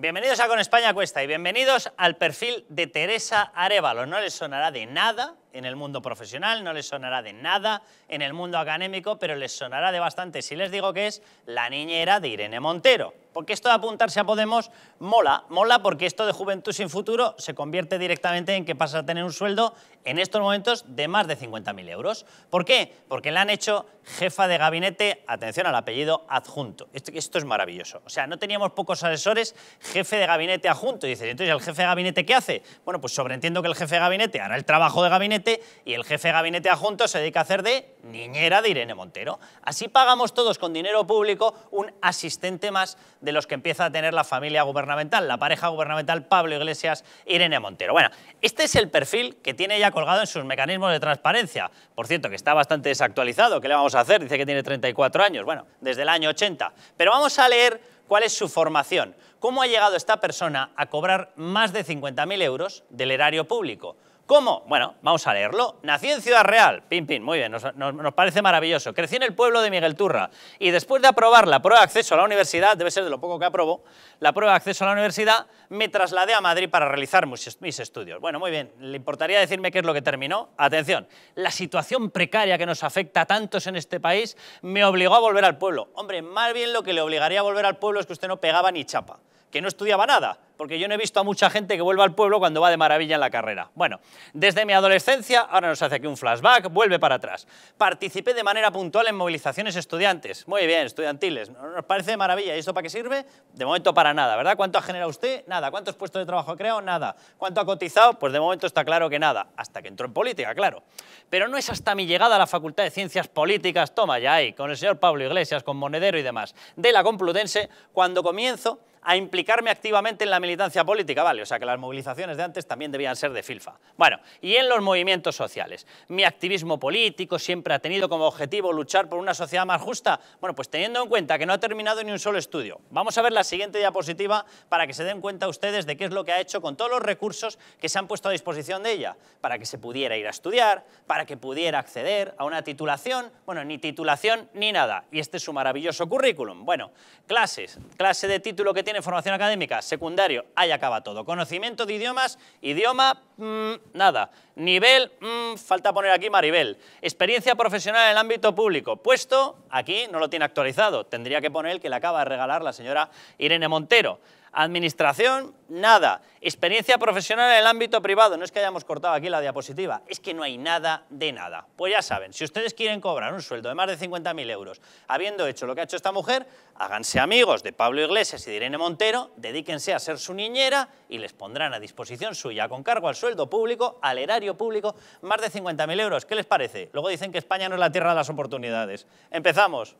Bienvenidos a Con España Cuesta y bienvenidos al perfil de Teresa Arevalo. No les sonará de nada en el mundo profesional, no les sonará de nada en el mundo académico, pero les sonará de bastante si les digo que es la niñera de Irene Montero. Porque esto de apuntarse a Podemos mola, mola porque esto de Juventud sin Futuro se convierte directamente en que pasa a tener un sueldo en estos momentos de más de 50.000 euros. ¿Por qué? Porque le han hecho jefa de gabinete, atención al apellido, adjunto. Esto, esto es maravilloso. O sea, no teníamos pocos asesores, jefe de gabinete adjunto. Y dices, entonces, ¿el jefe de gabinete qué hace? Bueno, pues sobreentiendo que el jefe de gabinete hará el trabajo de gabinete y el jefe de gabinete adjunto se dedica a hacer de niñera de Irene Montero. Así pagamos todos con dinero público un asistente más de los que empieza a tener la familia gubernamental, la pareja gubernamental Pablo Iglesias Irene Montero. Bueno, este es el perfil que tiene ya colgado en sus mecanismos de transparencia. Por cierto, que está bastante desactualizado. ¿Qué le vamos a hacer? Dice que tiene 34 años. Bueno, desde el año 80. Pero vamos a leer cuál es su formación. ¿Cómo ha llegado esta persona a cobrar más de 50.000 euros del erario público? ¿Cómo? Bueno, vamos a leerlo. Nací en Ciudad Real, pim, pim, muy bien, nos, parece maravilloso. Crecí en el pueblo de Miguel Turra y después de aprobar la prueba de acceso a la universidad, debe ser de lo poco que aprobó, la prueba de acceso a la universidad, me trasladé a Madrid para realizar mis, estudios. Bueno, muy bien, ¿le importaría decirme qué es lo que terminó? Atención, la situación precaria que nos afecta a tantos en este país me obligó a volver al pueblo. Hombre, más bien lo que le obligaría a volver al pueblo es que usted no pegaba ni chapa que no estudiaba nada, porque yo no he visto a mucha gente que vuelva al pueblo cuando va de maravilla en la carrera. Bueno, desde mi adolescencia, ahora nos hace aquí un flashback, vuelve para atrás. Participé de manera puntual en movilizaciones estudiantes. Muy bien, estudiantiles, nos parece maravilla. ¿Y esto para qué sirve? De momento para nada, ¿verdad? ¿Cuánto ha generado usted? Nada. ¿Cuántos puestos de trabajo ha creado? Nada. ¿Cuánto ha cotizado? Pues de momento está claro que nada, hasta que entró en política, claro. Pero no es hasta mi llegada a la Facultad de Ciencias Políticas, toma ya ahí, con el señor Pablo Iglesias, con Monedero y demás, de la Complutense, cuando comienzo a implicarme activamente en la militancia política, vale, o sea que las movilizaciones de antes también debían ser de filfa. Bueno, y en los movimientos sociales. Mi activismo político siempre ha tenido como objetivo luchar por una sociedad más justa. Bueno, pues teniendo en cuenta que no ha terminado ni un solo estudio. Vamos a ver la siguiente diapositiva para que se den cuenta ustedes de qué es lo que ha hecho con todos los recursos que se han puesto a disposición de ella, para que se pudiera ir a estudiar, para que pudiera acceder a una titulación, bueno, ni titulación ni nada. Y este es su maravilloso currículum. Bueno, clases, clase de título que tiene tiene formación académica, secundario, ahí acaba todo. Conocimiento de idiomas, idioma Mm, nada. Nivel, mm, falta poner aquí Maribel. Experiencia profesional en el ámbito público. Puesto, aquí no lo tiene actualizado. Tendría que poner el que le acaba de regalar la señora Irene Montero. Administración, nada. Experiencia profesional en el ámbito privado. No es que hayamos cortado aquí la diapositiva, es que no hay nada de nada. Pues ya saben, si ustedes quieren cobrar un sueldo de más de 50.000 euros, habiendo hecho lo que ha hecho esta mujer, háganse amigos de Pablo Iglesias y de Irene Montero, dedíquense a ser su niñera y les pondrán a disposición suya con cargo al sueldo público al erario público más de 50.000 euros. ¿Qué les parece? Luego dicen que España no es la tierra de las oportunidades. Empezamos.